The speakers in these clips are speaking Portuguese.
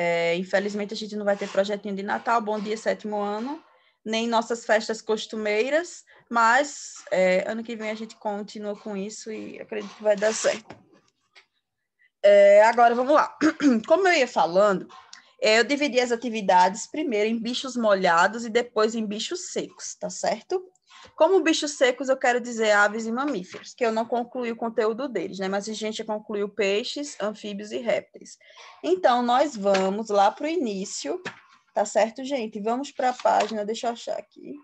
É, infelizmente, a gente não vai ter projetinho de Natal, Bom Dia Sétimo Ano, nem nossas festas costumeiras, mas é, ano que vem a gente continua com isso e acredito que vai dar certo. É, agora, vamos lá. Como eu ia falando, é, eu dividi as atividades primeiro em bichos molhados e depois em bichos secos, tá certo? Como bichos secos, eu quero dizer aves e mamíferos, que eu não concluí o conteúdo deles, né? Mas a gente concluiu peixes, anfíbios e répteis. Então, nós vamos lá para o início, tá certo, gente? Vamos para a página, deixa eu achar aqui.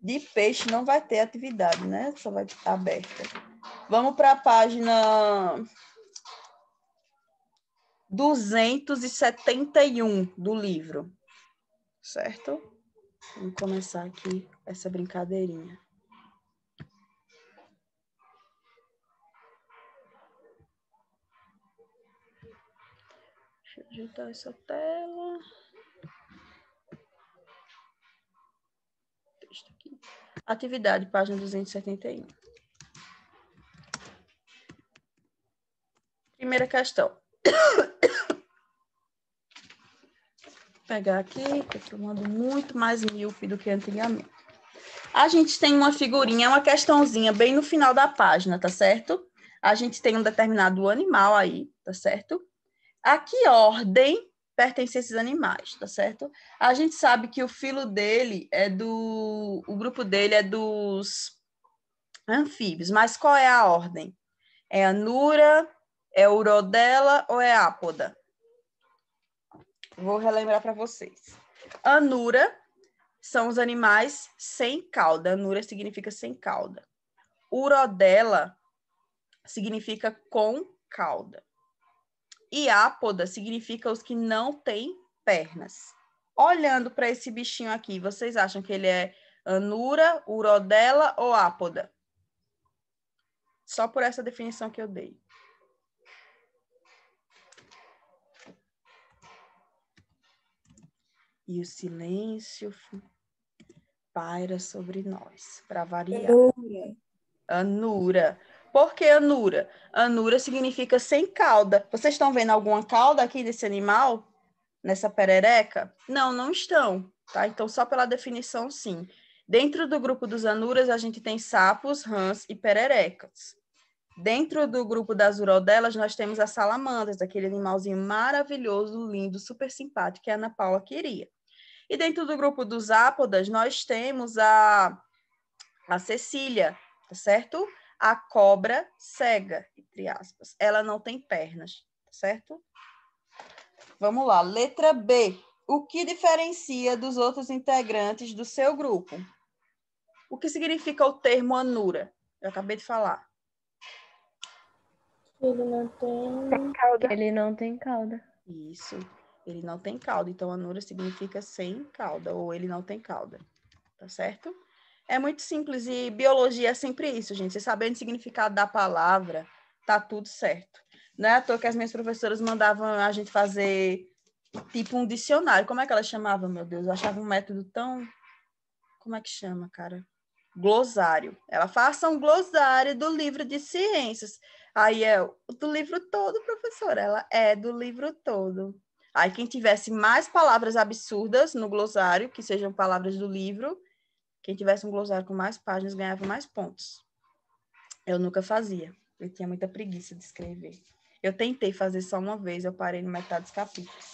De peixe não vai ter atividade, né? Só vai estar aberta. Vamos para a página 271 do livro, certo? Vamos começar aqui essa brincadeirinha. Deixa eu ajeitar essa tela. Texto aqui. Atividade, página 271. Primeira questão. Vou pegar aqui, Estou tomando muito mais míope do que antigamente. A gente tem uma figurinha, uma questãozinha bem no final da página, tá certo? A gente tem um determinado animal aí, tá certo? A que ordem pertencem esses animais, tá certo? A gente sabe que o filo dele é do. O grupo dele é dos anfíbios, mas qual é a ordem? É a Nura, é o Urodela ou é a Ápoda? Vou relembrar para vocês. Anura são os animais sem cauda. Nura significa sem cauda. Urodela significa com cauda. E ápoda significa os que não têm pernas. Olhando para esse bichinho aqui, vocês acham que ele é anura, urodela ou ápoda? Só por essa definição que eu dei. E o silêncio paira sobre nós, para variar. Anura. Anura. Por que anura? Anura significa sem cauda. Vocês estão vendo alguma cauda aqui desse animal? Nessa perereca? Não, não estão, tá? Então, só pela definição, sim. Dentro do grupo dos anuras, a gente tem sapos, rãs e pererecas. Dentro do grupo das urodelas, nós temos as salamandras, aquele animalzinho maravilhoso, lindo, super simpático que a Ana Paula queria. E dentro do grupo dos ápodas, nós temos a, a Cecília, tá certo? A cobra cega, entre aspas. Ela não tem pernas, tá certo? Vamos lá, letra B. O que diferencia dos outros integrantes do seu grupo? O que significa o termo anura? Eu acabei de falar. Ele não tem. tem cauda. Ele não tem cauda. Isso. Ele não tem cauda, então anura significa sem cauda, ou ele não tem cauda, tá certo? É muito simples e biologia é sempre isso, gente. Você sabendo o significado da palavra, tá tudo certo. Não é à toa que as minhas professoras mandavam a gente fazer tipo um dicionário. Como é que ela chamava, meu Deus? Eu achava um método tão. Como é que chama, cara? Glosário. Ela faça um glosário do livro de ciências. Aí é do livro todo, professora. Ela é do livro todo. Aí quem tivesse mais palavras absurdas no glossário, que sejam palavras do livro, quem tivesse um glossário com mais páginas ganhava mais pontos. Eu nunca fazia. Eu tinha muita preguiça de escrever. Eu tentei fazer só uma vez, eu parei no metade dos capítulos.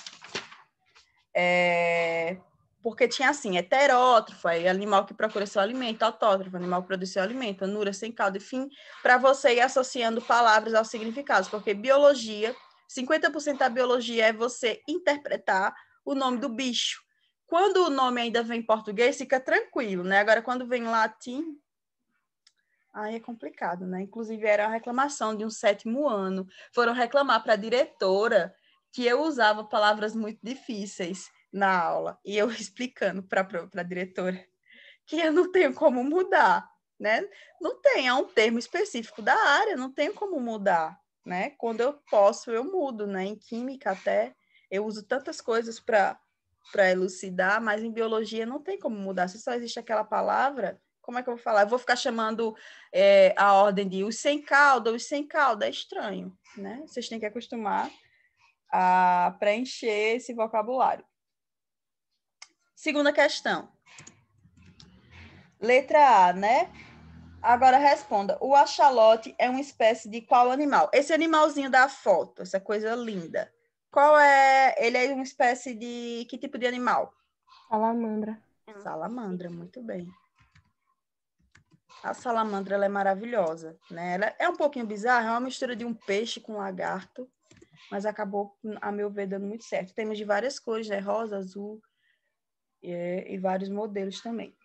É... Porque tinha assim, heterótrofo, aí animal que procura seu alimento, autótrofo, animal que produz seu alimento, anura sem caldo, enfim, para você ir associando palavras aos significados, porque biologia 50% da biologia é você interpretar o nome do bicho. Quando o nome ainda vem em português, fica tranquilo, né? Agora, quando vem em latim, aí é complicado, né? Inclusive, era uma reclamação de um sétimo ano. Foram reclamar para a diretora que eu usava palavras muito difíceis na aula. E eu explicando para a diretora que eu não tenho como mudar, né? Não tem, é um termo específico da área, não tem como mudar né? Quando eu posso, eu mudo, né? Em química até eu uso tantas coisas para para elucidar, mas em biologia não tem como mudar. Se só existe aquela palavra, como é que eu vou falar? Eu vou ficar chamando é, a ordem de os sem cauda, os sem cauda, é estranho, né? Vocês têm que acostumar a preencher esse vocabulário. Segunda questão. Letra A, né? Agora responda: o achalote é uma espécie de qual animal? Esse animalzinho da foto, essa coisa linda. Qual é? Ele é uma espécie de que tipo de animal? Salamandra. Salamandra, muito bem. A salamandra ela é maravilhosa, né? Ela é um pouquinho bizarra, é uma mistura de um peixe com um lagarto, mas acabou, a meu ver, dando muito certo. Temos de várias cores, né? Rosa, azul e, e vários modelos também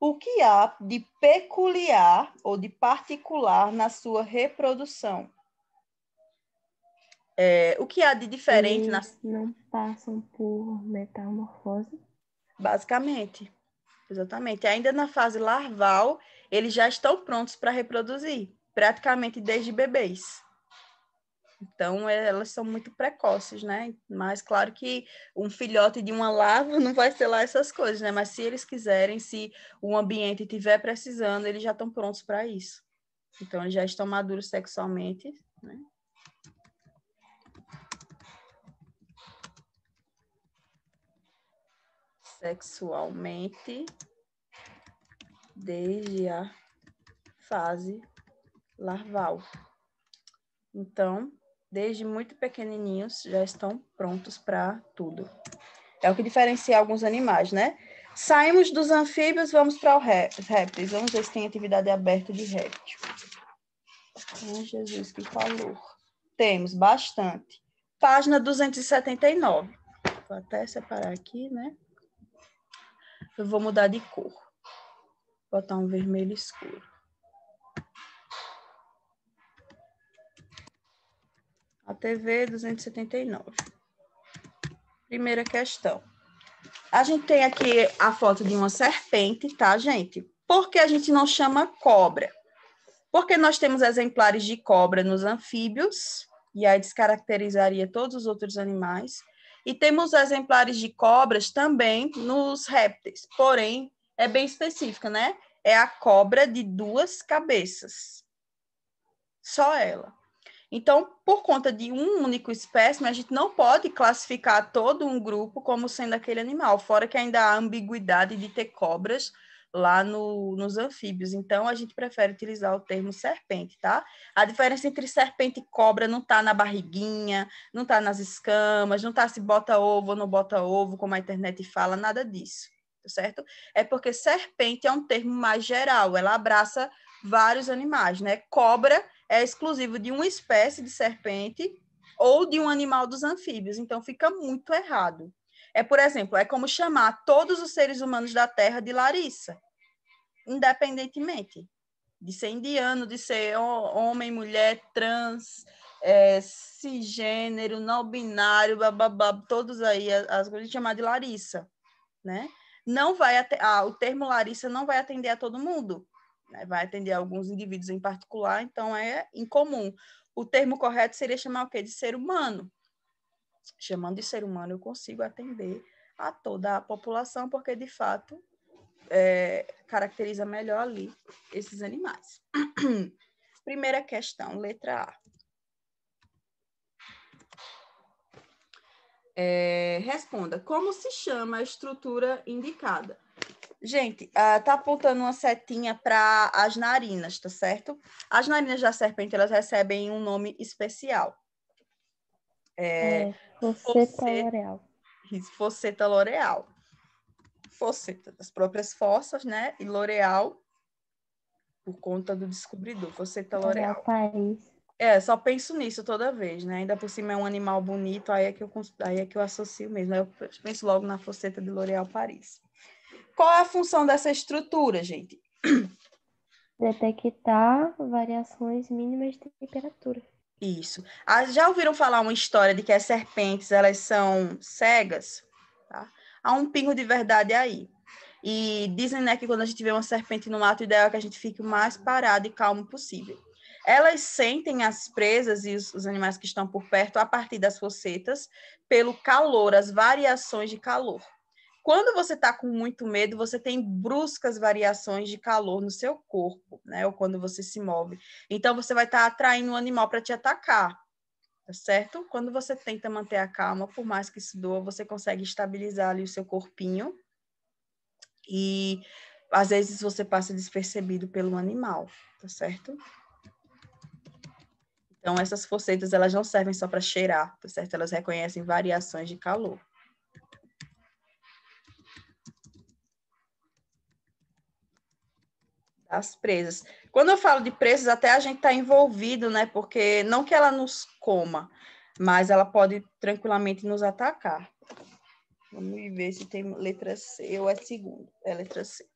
o que há de peculiar ou de particular na sua reprodução? É, o que há de diferente Eles na... não passam por metamorfose? Basicamente, exatamente. Ainda na fase larval, eles já estão prontos para reproduzir, praticamente desde bebês. Então, é, elas são muito precoces, né? Mas, claro que um filhote de uma larva não vai ter lá essas coisas, né? Mas se eles quiserem, se o ambiente estiver precisando, eles já estão prontos para isso. Então, eles já estão maduros sexualmente, né? Sexualmente desde a fase larval. Então, desde muito pequenininhos, já estão prontos para tudo. É o que diferencia alguns animais, né? Saímos dos anfíbios, vamos para os répteis. Vamos ver se tem atividade aberta de réptil. Oh, Jesus, que calor. Temos bastante. Página 279. Vou até separar aqui, né? Eu vou mudar de cor. Botar um vermelho escuro. A TV 279. Primeira questão. A gente tem aqui a foto de uma serpente, tá, gente? Por que a gente não chama cobra? Porque nós temos exemplares de cobra nos anfíbios, e aí descaracterizaria todos os outros animais. E temos exemplares de cobras também nos répteis, porém é bem específica, né? É a cobra de duas cabeças. Só ela. Então, por conta de um único espécime, a gente não pode classificar todo um grupo como sendo aquele animal, fora que ainda há ambiguidade de ter cobras lá no, nos anfíbios. Então, a gente prefere utilizar o termo serpente, tá? A diferença entre serpente e cobra não está na barriguinha, não está nas escamas, não está se bota ovo ou não bota ovo, como a internet fala, nada disso, tá certo? É porque serpente é um termo mais geral, ela abraça vários animais, né? Cobra é exclusivo de uma espécie de serpente ou de um animal dos anfíbios, então fica muito errado. É, por exemplo, é como chamar todos os seres humanos da Terra de Larissa, independentemente de ser indiano, de ser homem, mulher, trans, é, cisgênero, não binário, bababá, todos aí, as coisas chamadas de Larissa, né? Não vai, ah, o termo Larissa não vai atender a todo mundo né? vai atender alguns indivíduos em particular, então é incomum. O termo correto seria chamar o quê? De ser humano. Chamando de ser humano, eu consigo atender a toda a população, porque de fato é, caracteriza melhor ali esses animais. Primeira questão, letra A. É, responda: Como se chama a estrutura indicada? Gente, uh, tá apontando uma setinha para as narinas, tá certo? As narinas da serpente, elas recebem um nome especial. É, é foceta loreal. Isso, foceta loreal. das próprias forças, né? E loreal por conta do descobridor. Foceta loreal. Paris. É, só penso nisso toda vez, né? Ainda por cima é um animal bonito, aí é que eu, aí é que eu associo mesmo. eu penso logo na foceta de L'Oréal Paris. Qual é a função dessa estrutura, gente? Detectar variações mínimas de temperatura. Isso. Ah, já ouviram falar uma história de que as serpentes elas são cegas? Tá? Há um pingo de verdade aí. E dizem né, que quando a gente vê uma serpente no mato, o ideal é que a gente fique o mais parado e calmo possível. Elas sentem as presas e os, animais que estão por perto a partir das focetas, pelo calor, as variações de calor. Quando você está com muito medo, você tem bruscas variações de calor no seu corpo, né? Ou quando você se move. Então, você vai estar tá atraindo um animal para te atacar, tá certo? Quando você tenta manter a calma, por mais que isso doa, você consegue estabilizar ali o seu corpinho. E às vezes você passa despercebido pelo animal, tá certo? Então, essas forcetas, elas não servem só para cheirar, tá certo? Elas reconhecem variações de calor. das presas. Quando eu falo de presas, até a gente está envolvido, né? Porque não que ela nos coma, mas ela pode tranquilamente nos atacar. Vamos ver se tem letra C ou é segunda. É letra C.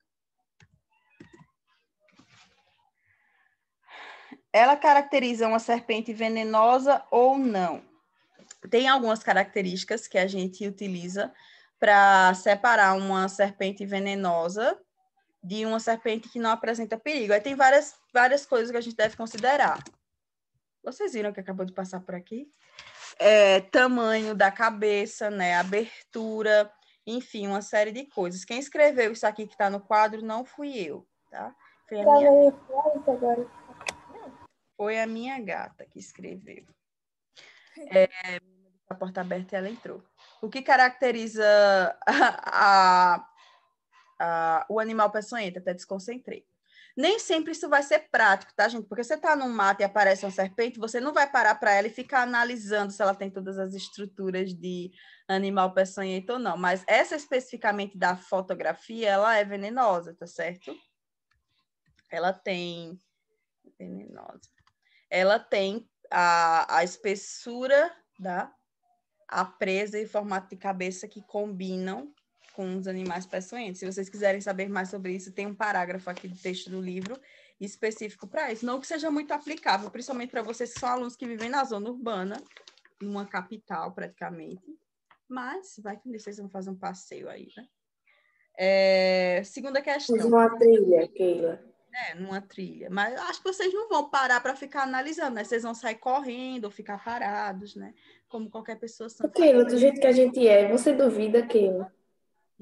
Ela caracteriza uma serpente venenosa ou não? Tem algumas características que a gente utiliza para separar uma serpente venenosa de uma serpente que não apresenta perigo. Aí tem várias, várias coisas que a gente deve considerar. Vocês viram que acabou de passar por aqui? É, tamanho da cabeça, né? Abertura, enfim, uma série de coisas. Quem escreveu isso aqui que está no quadro não fui eu, tá? Foi a, minha... Foi a minha gata que escreveu. É, a porta aberta e ela entrou. O que caracteriza a, a o animal peçonhento, até desconcentrei. Nem sempre isso vai ser prático, tá, gente? Porque você está num mato e aparece uma serpente, você não vai parar para ela e ficar analisando se ela tem todas as estruturas de animal peçonhento ou não. Mas essa especificamente da fotografia, ela é venenosa, tá certo? Ela tem. Venenosa. Ela tem a, a espessura da a presa e o formato de cabeça que combinam com os animais peçonhentos. Se vocês quiserem saber mais sobre isso, tem um parágrafo aqui do texto do livro específico para isso. Não que seja muito aplicável, principalmente para vocês que são alunos que vivem na zona urbana, numa capital praticamente. Mas vai que vocês vão fazer um passeio aí, né? É, segunda questão. uma trilha, Keila. É, numa trilha. Mas eu acho que vocês não vão parar para ficar analisando, né? Vocês vão sair correndo ou ficar parados, né? Como qualquer pessoa. Keila, do jeito que a gente é, você duvida, Keila?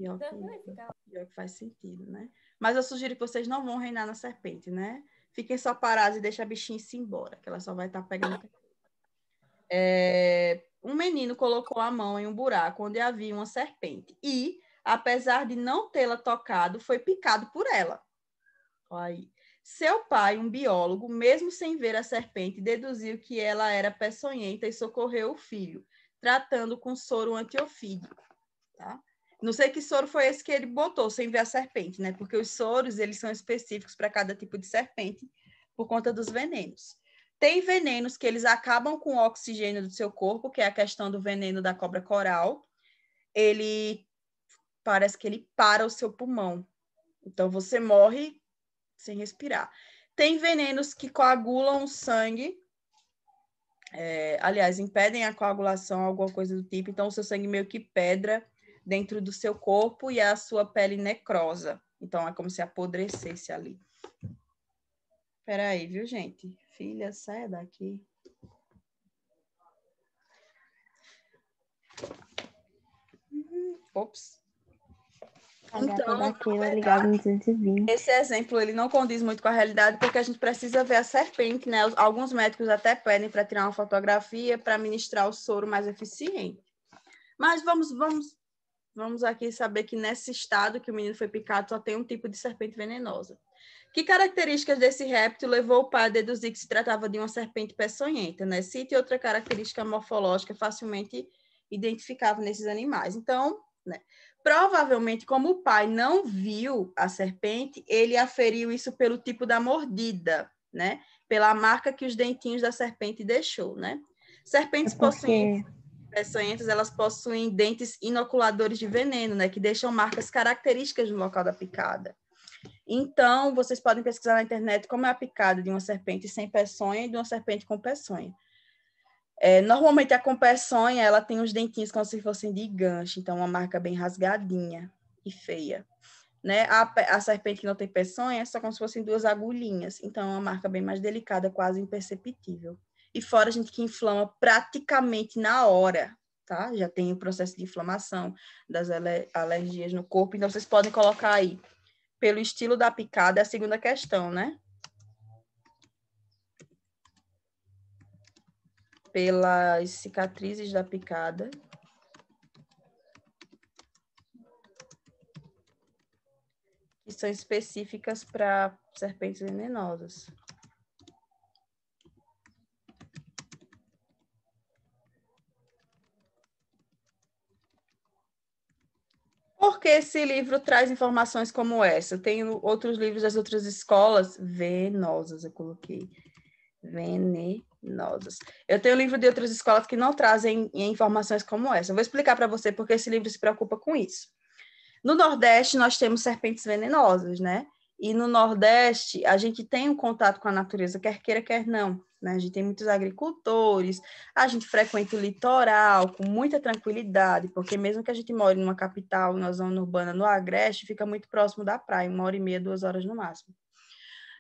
Pior então, que, pior que faz sentido, né? Mas eu sugiro que vocês não vão reinar na serpente, né? Fiquem só parados e deixem a bichinha se embora, que ela só vai estar tá pegando. É... Um menino colocou a mão em um buraco onde havia uma serpente e, apesar de não tê-la tocado, foi picado por ela. Olha aí. Seu pai, um biólogo, mesmo sem ver a serpente, deduziu que ela era peçonhenta e socorreu o filho, tratando com soro antiofídico. Tá? Não sei que soro foi esse que ele botou, sem ver a serpente, né? Porque os soros, eles são específicos para cada tipo de serpente, por conta dos venenos. Tem venenos que eles acabam com o oxigênio do seu corpo, que é a questão do veneno da cobra coral. Ele parece que ele para o seu pulmão. Então você morre sem respirar. Tem venenos que coagulam o sangue. É, aliás, impedem a coagulação, alguma coisa do tipo. Então, o seu sangue meio que pedra dentro do seu corpo e a sua pele necrosa. Então é como se apodrecesse ali. Peraí, viu, gente? Filha, sai daqui. Hum, ops. Então, é esse exemplo ele não condiz muito com a realidade porque a gente precisa ver a serpente, né? Alguns médicos até pedem para tirar uma fotografia para ministrar o soro mais eficiente. Mas vamos, vamos Vamos aqui saber que nesse estado que o menino foi picado só tem um tipo de serpente venenosa. Que características desse réptil levou o pai a deduzir que se tratava de uma serpente peçonhenta, né? Cite outra característica morfológica facilmente identificável nesses animais. Então, né? Provavelmente, como o pai não viu a serpente, ele aferiu isso pelo tipo da mordida, né? Pela marca que os dentinhos da serpente deixou, né? Serpentes é porque... possuem peçonhentas, elas possuem dentes inoculadores de veneno, né, que deixam marcas características no local da picada. Então, vocês podem pesquisar na internet como é a picada de uma serpente sem peçonha e de uma serpente com peçonha. É, normalmente a com peçonha, ela tem os dentinhos como se fossem de gancho, então uma marca bem rasgadinha e feia. Né? A, a serpente que não tem peçonha é só como se fossem duas agulhinhas, então é uma marca bem mais delicada, quase imperceptível. E fora, a gente, que inflama praticamente na hora, tá? Já tem o processo de inflamação das alergias no corpo. Então, vocês podem colocar aí, pelo estilo da picada, é a segunda questão, né? Pelas cicatrizes da picada. Que são específicas para serpentes venenosas. porque esse livro traz informações como essa. Tem outros livros das outras escolas, venosas, eu coloquei. Venenosas. Eu tenho livro de outras escolas que não trazem informações como essa. Eu vou explicar para você porque esse livro se preocupa com isso. No Nordeste, nós temos serpentes venenosas, né? E no Nordeste, a gente tem um contato com a natureza, quer queira, quer não. Né? A gente tem muitos agricultores, a gente frequenta o litoral com muita tranquilidade, porque mesmo que a gente more numa capital, na zona urbana, no Agreste, fica muito próximo da praia, uma hora e meia, duas horas no máximo.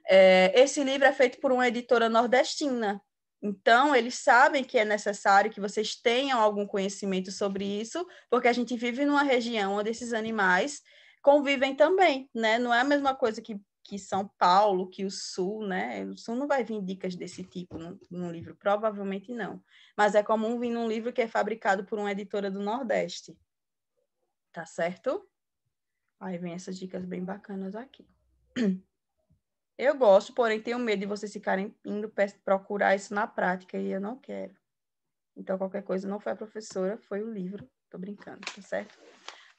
É, esse livro é feito por uma editora nordestina, então, eles sabem que é necessário que vocês tenham algum conhecimento sobre isso, porque a gente vive numa região onde esses animais convivem também, né? Não é a mesma coisa que que São Paulo, que o Sul, né? O Sul não vai vir dicas desse tipo num, num livro, provavelmente não. Mas é comum vir num livro que é fabricado por uma editora do Nordeste. Tá certo? Aí vem essas dicas bem bacanas aqui. Eu gosto, porém tenho medo de vocês ficarem indo procurar isso na prática e eu não quero. Então, qualquer coisa não foi a professora, foi o livro. Tô brincando, tá certo?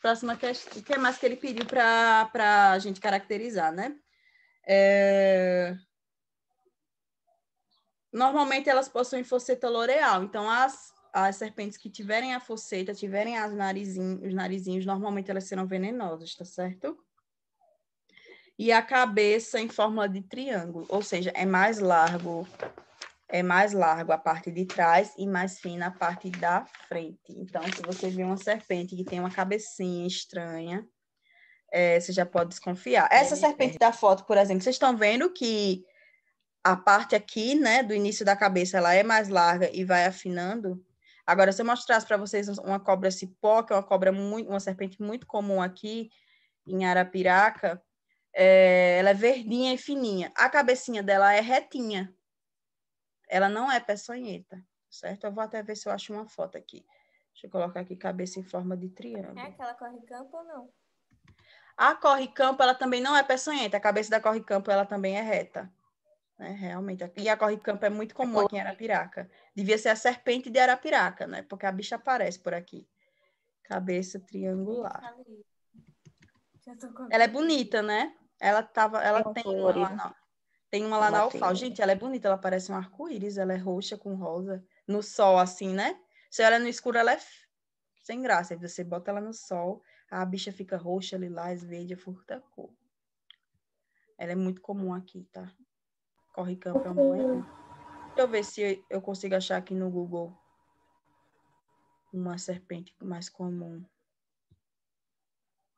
Próxima questão. O que mais que ele pediu para a gente caracterizar, né? É... Normalmente elas possuem foceta loreal, então as, as serpentes que tiverem a foceta, tiverem as narizinho, os narizinhos, normalmente elas serão venenosas, tá certo? E a cabeça em forma de triângulo, ou seja, é mais largo, é mais largo a parte de trás e mais fina a parte da frente. Então, se você vê uma serpente que tem uma cabecinha estranha, é, você já pode desconfiar. É, Essa é. serpente da foto, por exemplo, vocês estão vendo que a parte aqui, né, do início da cabeça, ela é mais larga e vai afinando. Agora, se eu mostrasse para vocês uma cobra cipó, que é uma cobra muito, uma serpente muito comum aqui em Arapiraca, é, ela é verdinha e fininha. A cabecinha dela é retinha. Ela não é peçonheta, certo? Eu vou até ver se eu acho uma foto aqui. Deixa eu colocar aqui cabeça em forma de triângulo. É aquela corre-campo ou não? A corre-campo, ela também não é peçonhenta, a cabeça da corre-campo, ela também é reta. Né? Realmente. E a corre-campo é muito comum aqui em Arapiraca. Devia ser a serpente de Arapiraca, né? Porque a bicha aparece por aqui. Cabeça triangular. Ela é bonita, né? Ela tava, ela tem uma lá na, tem uma lá na Alfal. Gente, ela é bonita, ela parece um arco-íris, ela é roxa com rosa, no sol assim, né? Se ela é no escuro, ela é sem graça. Você bota ela no sol, a bicha fica roxa, lilás, verde, é furta cor. Ela é muito comum aqui, tá? Corre campo é uma bom Deixa eu ver se eu consigo achar aqui no Google uma serpente mais comum.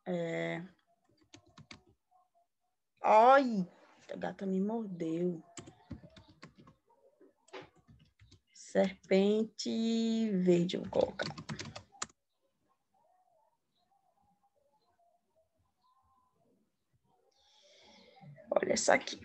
É... Ai, a gata me mordeu. Serpente verde, eu vou colocar. Olha essa aqui.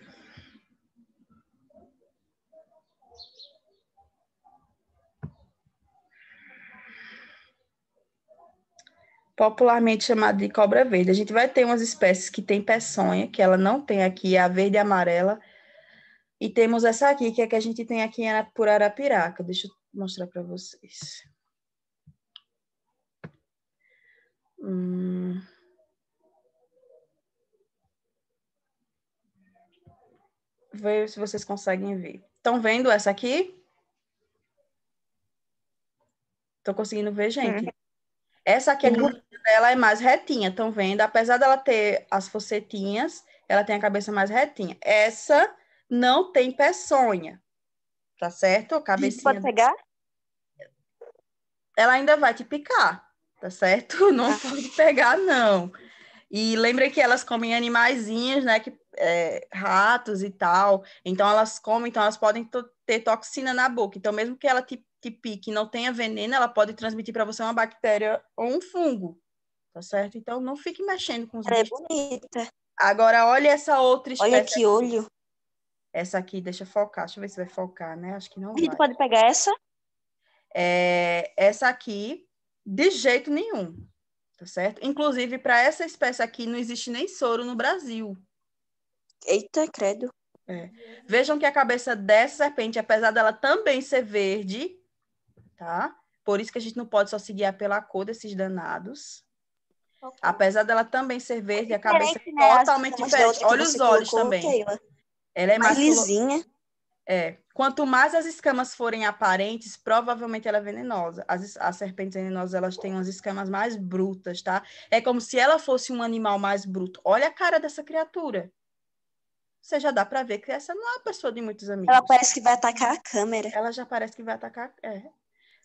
popularmente chamada de cobra verde. A gente vai ter umas espécies que tem peçonha, que ela não tem aqui, a verde e a amarela. E temos essa aqui, que é que a gente tem aqui por Arapiraca. Deixa eu mostrar para vocês. ver se vocês conseguem ver. Estão vendo essa aqui? Estão conseguindo ver, gente? Uhum. Essa aqui, é a uhum. cabeça dela é mais retinha, estão vendo? Apesar dela ter as focetinhas, ela tem a cabeça mais retinha. Essa não tem peçonha, tá certo? Cabecinha... Pode pegar? Ela ainda vai te picar, tá certo? Não tá. pode pegar, não. E lembra que elas comem animaizinhos, né? Que é, ratos e tal, então elas comem, então elas podem ter toxina na boca. Então, mesmo que ela te, te pique não tenha veneno, ela pode transmitir para você uma bactéria ou um fungo, tá certo? Então, não fique mexendo com os É bichos. bonita. Agora, olha essa outra espécie. Olha que olho. Essa aqui, deixa focar, deixa eu ver se vai focar, né? Acho que não vai. pode pegar essa? É, essa aqui, de jeito nenhum, tá certo? Inclusive, para essa espécie aqui, não existe nem soro no Brasil. Eita, credo. É. Vejam que a cabeça dessa serpente, apesar dela também ser verde, tá? Por isso que a gente não pode só se pela cor desses danados. Okay. Apesar dela também ser verde, é a cabeça né? totalmente diferente. Olha os olhos colocou, também. Ela é mais, lisinha. É. Quanto mais as escamas forem aparentes, provavelmente ela é venenosa. As, as serpentes venenosas, elas têm umas escamas mais brutas, tá? É como se ela fosse um animal mais bruto. Olha a cara dessa criatura você já dá para ver que essa não é uma pessoa de muitos amigos. Ela parece que vai atacar a câmera. Ela já parece que vai atacar. É.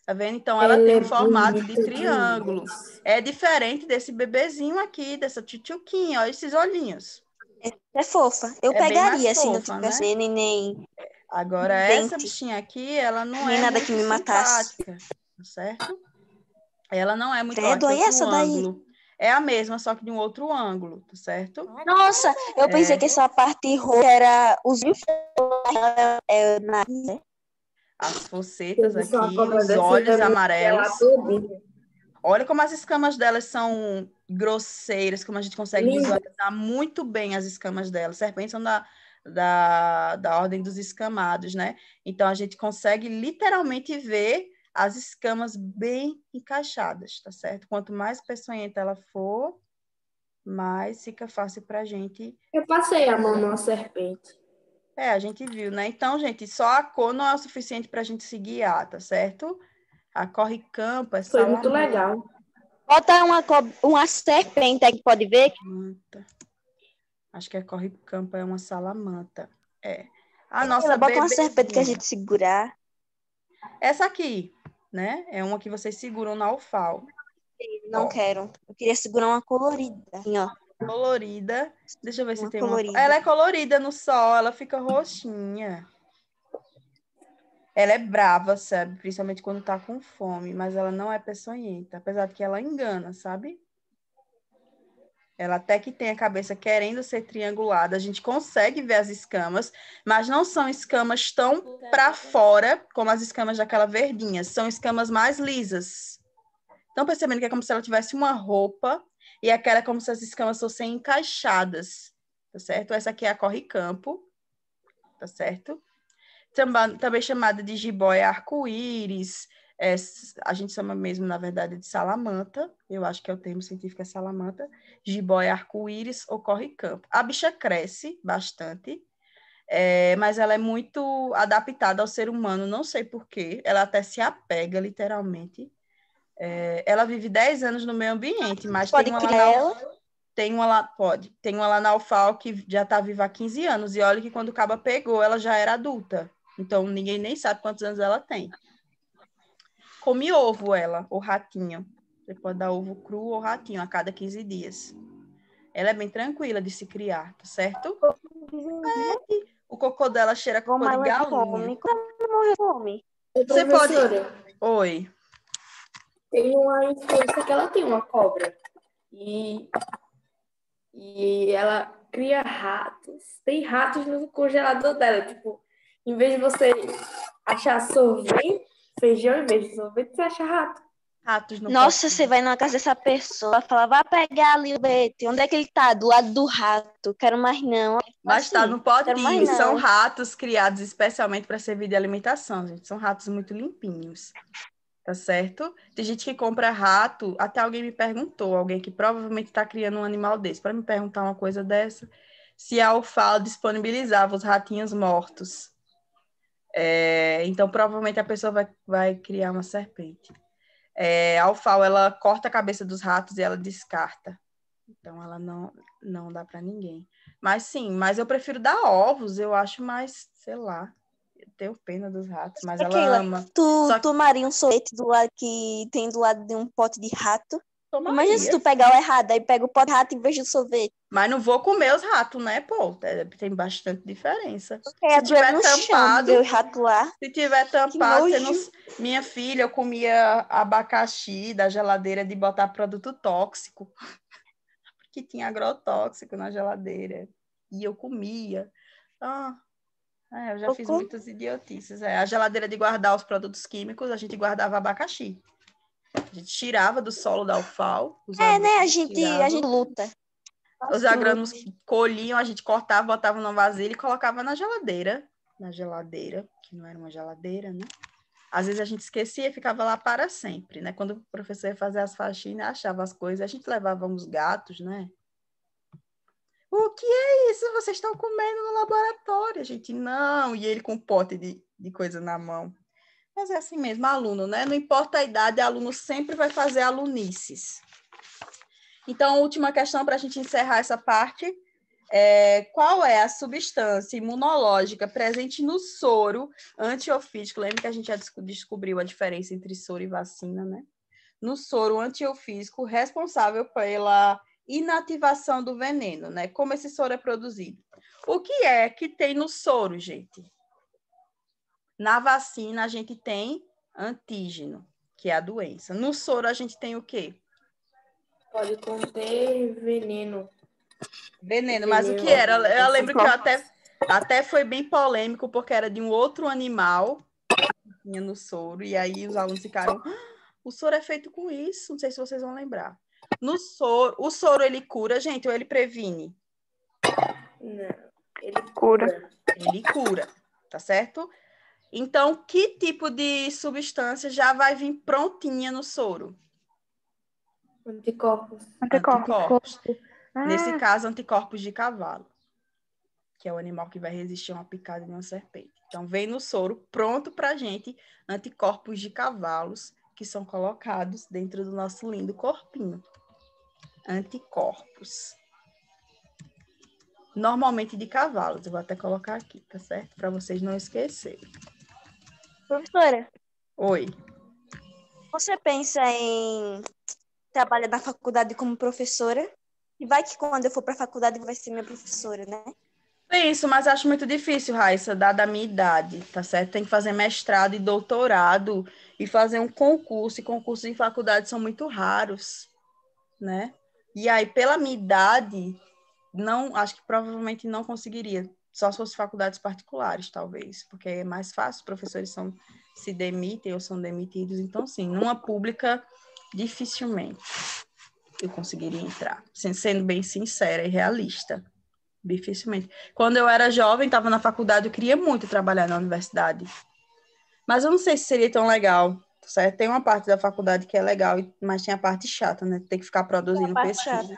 Tá vendo? Então ela, ela tem é um formato de triângulo. É diferente desse bebezinho aqui, dessa titiuquinha, ó, esses olhinhos. É, fofa. Eu é pegaria assim, fofa, não tivesse né? neném. Agora Dente. essa bichinha aqui, ela não Nem é nada que me matasse. Certo? Ela não é muito Credo, olha, essa daí é a mesma, só que de um outro ângulo, tá certo? Nossa, eu é... pensei que essa parte roxa era os é, é né? as focetas aqui, os olhos amarelos. Olha como as escamas delas são grosseiras, como a gente consegue Lindo. visualizar muito bem as escamas delas. Serpentes são da, da, da ordem dos escamados, né? Então a gente consegue literalmente ver as escamas bem encaixadas, tá certo? Quanto mais peçonhenta ela for, mais fica fácil para a gente. Eu passei a mão numa serpente. É, a gente viu, né? Então, gente, só a cor não é o suficiente para a gente se guiar, tá certo? A corre campa. Foi muito legal. Bota uma, uma serpente aí que pode ver. Manta. Acho que a corre campa é uma salamanta. É. A nossa Ela bota uma serpente que a gente segurar. Essa aqui né? É uma que vocês seguram na alfal. Não ó. quero. Eu queria segurar uma colorida, assim, ó. Colorida. Deixa eu ver uma se tem colorida. uma. Ela é colorida no sol, ela fica roxinha. Ela é brava, sabe? Principalmente quando tá com fome, mas ela não é peçonhenta, apesar de que ela engana, sabe? Ela até que tem a cabeça querendo ser triangulada, a gente consegue ver as escamas, mas não são escamas tão para fora como as escamas daquela verdinha, são escamas mais lisas. Estão percebendo que é como se ela tivesse uma roupa e aquela é como se as escamas fossem encaixadas, tá certo? Essa aqui é a corre-campo, tá certo? Também, chamada de jiboia arco-íris, é, a gente chama mesmo, na verdade, de salamanta, eu acho que é o termo científico é salamanta, jiboia arco-íris ou corre-campo. A bicha cresce bastante, é, mas ela é muito adaptada ao ser humano, não sei porquê, ela até se apega, literalmente. É, ela vive 10 anos no meio ambiente, mas Pode tem uma criar ela? Na tem uma lá, pode, tem uma lá na que já está viva há 15 anos, e olha que quando o Caba pegou, ela já era adulta. Então ninguém nem sabe quantos anos ela tem come ovo ela, o ratinho. Você pode dar ovo cru ou ratinho a cada 15 dias. Ela é bem tranquila de se criar, tá certo? É, o cocô dela cheira cocô Como de galinha. Come. Você pode... Oi. Tem uma influência que ela tem uma cobra. E, e ela cria ratos. Tem ratos no congelador dela. Tipo, em vez de você achar sorvete, feijão e vez de sorvete, você acha rato. Ratos no Nossa, potinho. você vai na casa dessa pessoa, fala, vai pegar ali o Bete. Onde é que ele tá? Do lado do rato. Quero mais não. Mas tá assim, tá no potinho. São ratos criados especialmente para servir de alimentação, gente. São ratos muito limpinhos. Tá certo? Tem gente que compra rato. Até alguém me perguntou, alguém que provavelmente está criando um animal desse, para me perguntar uma coisa dessa se a UFAL disponibilizava os ratinhos mortos é, então, provavelmente a pessoa vai, vai criar uma serpente. É, a alfal, ela corta a cabeça dos ratos e ela descarta. Então, ela não, não dá para ninguém. Mas sim, mas eu prefiro dar ovos, eu acho mais, sei lá. Eu tenho pena dos ratos, mas ela ama. Tu Só... tomaria um sorvete do lado que tem do lado de um pote de rato? Tomaria. Imagina se tu assim. pegar o errado aí pega o pó de rato em vez de sorvete. Mas não vou comer os ratos, né, pô? É, tem bastante diferença. se é tiver tampado, chão, rato lá. se tiver tampado, não... minha filha, eu comia abacaxi da geladeira de botar produto tóxico, porque tinha agrotóxico na geladeira e eu comia. Ah, é, eu já eu fiz muitas idiotices. É, a geladeira de guardar os produtos químicos, a gente guardava abacaxi. A gente tirava do solo da alfal. É, né? A gente, a gente luta. Os agrônomos colhiam, a gente cortava, botava na vasilha e colocava na geladeira. Na geladeira, que não era uma geladeira, né? Às vezes a gente esquecia e ficava lá para sempre, né? Quando o professor ia fazer as faxinas, achava as coisas, a gente levava uns gatos, né? O que é isso? Vocês estão comendo no laboratório, a gente? Não! E ele com um pote de, de coisa na mão. Mas é assim mesmo, aluno, né? Não importa a idade, aluno sempre vai fazer alunices. Então, última questão para a gente encerrar essa parte. É, qual é a substância imunológica presente no soro antiofídico? Lembra que a gente já descobriu a diferença entre soro e vacina, né? No soro antiofídico responsável pela inativação do veneno, né? Como esse soro é produzido. O que é que tem no soro, gente? Na vacina, a gente tem antígeno, que é a doença. No soro, a gente tem o quê? Pode conter veneno. Veneno, mas o que era? Eu lembro que eu até, até foi bem polêmico, porque era de um outro animal que tinha no soro, e aí os alunos ficaram. Ah, o soro é feito com isso, não sei se vocês vão lembrar. No soro, o soro ele cura, gente, ou ele previne? Não, ele cura. Ele cura, tá certo? Então, que tipo de substância já vai vir prontinha no soro? Anticorpos. Anticorpos. anticorpos. Ah. Nesse caso, anticorpos de cavalo, que é o animal que vai resistir a uma picada de uma serpente. Então, vem no soro pronto para gente anticorpos de cavalos que são colocados dentro do nosso lindo corpinho. Anticorpos. Normalmente de cavalos, eu vou até colocar aqui, tá certo? Para vocês não esquecerem. Professora. Oi. Você pensa em trabalhar na faculdade como professora? E vai que quando eu for para a faculdade vai ser minha professora, né? Isso, mas acho muito difícil, Raíssa, dada a minha idade, tá certo? Tem que fazer mestrado e doutorado e fazer um concurso, e concursos em faculdade são muito raros, né? E aí, pela minha idade, não, acho que provavelmente não conseguiria só se fosse faculdades particulares, talvez, porque é mais fácil, os professores são, se demitem ou são demitidos, então sim, numa pública, dificilmente eu conseguiria entrar, sendo bem sincera e realista, dificilmente. Quando eu era jovem, estava na faculdade, eu queria muito trabalhar na universidade, mas eu não sei se seria tão legal, certo? Tem uma parte da faculdade que é legal, mas tem a parte chata, né? Tem que ficar produzindo pesquisa. Chata.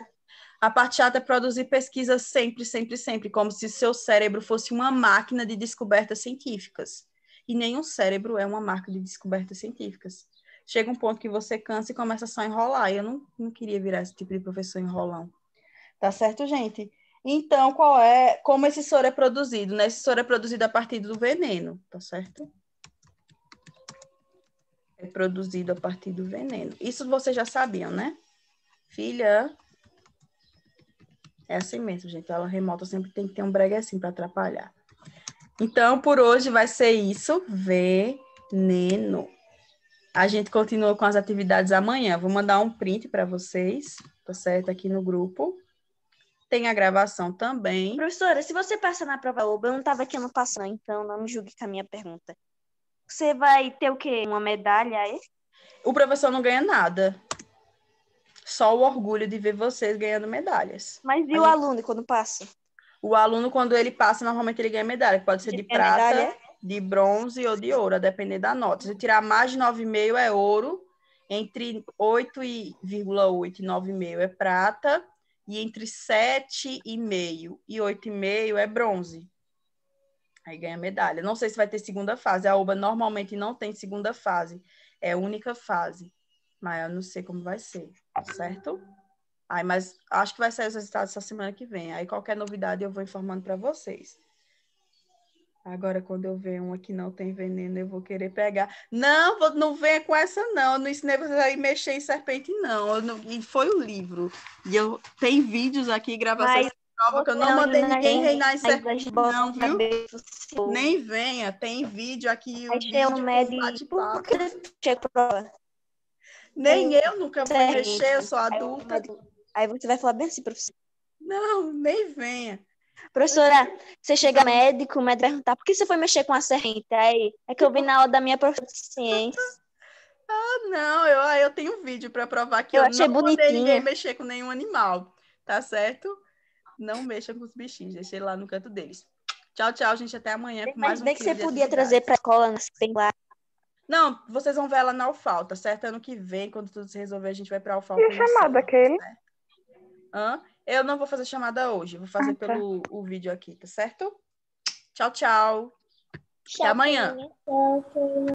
A parte chata é produzir pesquisa sempre, sempre, sempre, como se seu cérebro fosse uma máquina de descobertas científicas. E nenhum cérebro é uma máquina de descobertas científicas. Chega um ponto que você cansa e começa só a enrolar. Eu não, não queria virar esse tipo de professor enrolão. Tá certo, gente? Então, qual é, como esse soro é produzido? Né? Esse soro é produzido a partir do veneno, tá certo? É produzido a partir do veneno. Isso vocês já sabiam, né? Filha, é assim mesmo, gente. Ela aula remota sempre tem que ter um breguecinho assim para atrapalhar. Então, por hoje vai ser isso. Veneno. A gente continua com as atividades amanhã. Vou mandar um print para vocês, tá certo? Aqui no grupo. Tem a gravação também. Professora, se você passar na prova OBA, eu não estava aqui ano passado, então não me julgue com a minha pergunta. Você vai ter o quê? Uma medalha aí? O professor não ganha nada só o orgulho de ver vocês ganhando medalhas. Mas e o aluno quando passa? O aluno, quando ele passa, normalmente ele ganha medalha, pode ser de, de prata, medalha? de bronze ou de ouro, a depender da nota. Se tirar mais de 9,5 é ouro, entre 8,8 e 9,5 é prata, e entre 7,5 e 8,5 é bronze. Aí ganha medalha. Não sei se vai ter segunda fase. A OBA normalmente não tem segunda fase, é única fase. Mas eu não sei como vai ser, certo? Ai, mas acho que vai sair os resultados essa semana que vem. Aí qualquer novidade eu vou informando para vocês. Agora, quando eu ver uma que não tem veneno, eu vou querer pegar. Não, vou, não venha com essa, não. Eu não ensinei vocês a mexer em serpente, não. não. E foi o livro. E eu tem vídeos aqui, gravações de prova, que eu não, não mandei ninguém é reinar em serpente, não, viu? Nem venha. Tem vídeo aqui. Vai ter um médico. Por que prova? Nem eu nunca vou mexer, eu sou adulta. Aí, você vai falar bem assim, professor. Não, nem venha. Professora, você chega médico, o médico perguntar por que você foi mexer com a serrente? Aí é que eu vi na aula da minha professora de ciências. ah, não, eu, eu tenho um vídeo para provar que eu, eu não bonitinha. mandei ninguém mexer com nenhum animal, tá certo? Não mexa com os bichinhos, deixei lá no canto deles. tchau, tchau, gente. Até amanhã com mais Mas um bem que você podia trazer para a escola, né? Tem lá. Não, vocês vão ver ela na Alfalta, certo? Ano que vem, quando tudo se resolver, a gente vai para Alfalta. E chamada, Kelly? Hã? Eu não vou fazer chamada hoje, vou fazer ah, tá. pelo o vídeo aqui, tá certo? Tchau, tchau. tchau Até amanhã. Tchau, tchau.